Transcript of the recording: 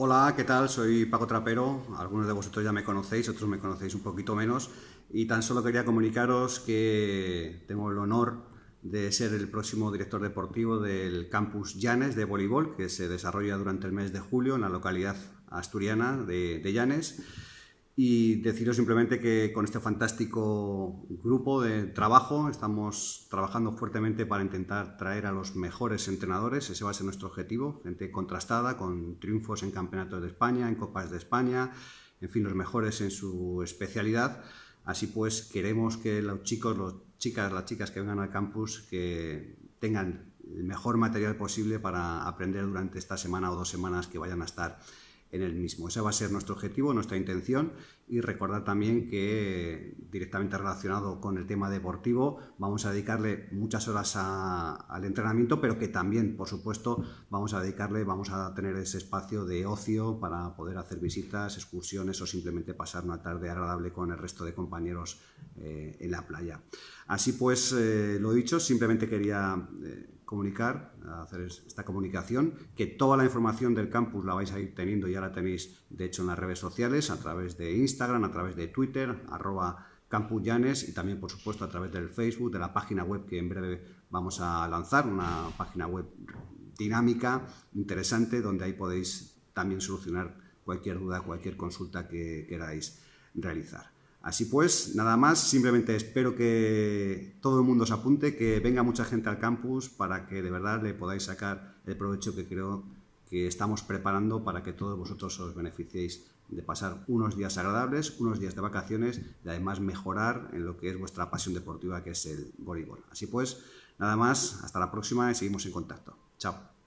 Hola, ¿qué tal? Soy Paco Trapero. Algunos de vosotros ya me conocéis, otros me conocéis un poquito menos. Y tan solo quería comunicaros que tengo el honor de ser el próximo director deportivo del Campus Llanes de voleibol, que se desarrolla durante el mes de julio en la localidad asturiana de, de Llanes y deciros simplemente que con este fantástico grupo de trabajo estamos trabajando fuertemente para intentar traer a los mejores entrenadores, ese va a ser nuestro objetivo, gente contrastada con triunfos en campeonatos de España, en copas de España, en fin, los mejores en su especialidad. Así pues, queremos que los chicos, las chicas, las chicas que vengan al campus que tengan el mejor material posible para aprender durante esta semana o dos semanas que vayan a estar en el mismo. Ese va a ser nuestro objetivo, nuestra intención y recordar también que directamente relacionado con el tema deportivo vamos a dedicarle muchas horas al entrenamiento, pero que también, por supuesto, vamos a dedicarle, vamos a tener ese espacio de ocio para poder hacer visitas, excursiones o simplemente pasar una tarde agradable con el resto de compañeros eh, en la playa. Así pues, eh, lo dicho, simplemente quería... Eh, comunicar, hacer esta comunicación, que toda la información del campus la vais a ir teniendo, ya la tenéis de hecho en las redes sociales, a través de Instagram, a través de Twitter, arroba Campus y también, por supuesto, a través del Facebook, de la página web que en breve vamos a lanzar, una página web dinámica, interesante, donde ahí podéis también solucionar cualquier duda, cualquier consulta que queráis realizar. Así pues, nada más, simplemente espero que todo el mundo se apunte, que venga mucha gente al campus para que de verdad le podáis sacar el provecho que creo que estamos preparando para que todos vosotros os beneficiéis de pasar unos días agradables, unos días de vacaciones y además mejorar en lo que es vuestra pasión deportiva que es el voleibol. Así pues, nada más, hasta la próxima y seguimos en contacto. Chao.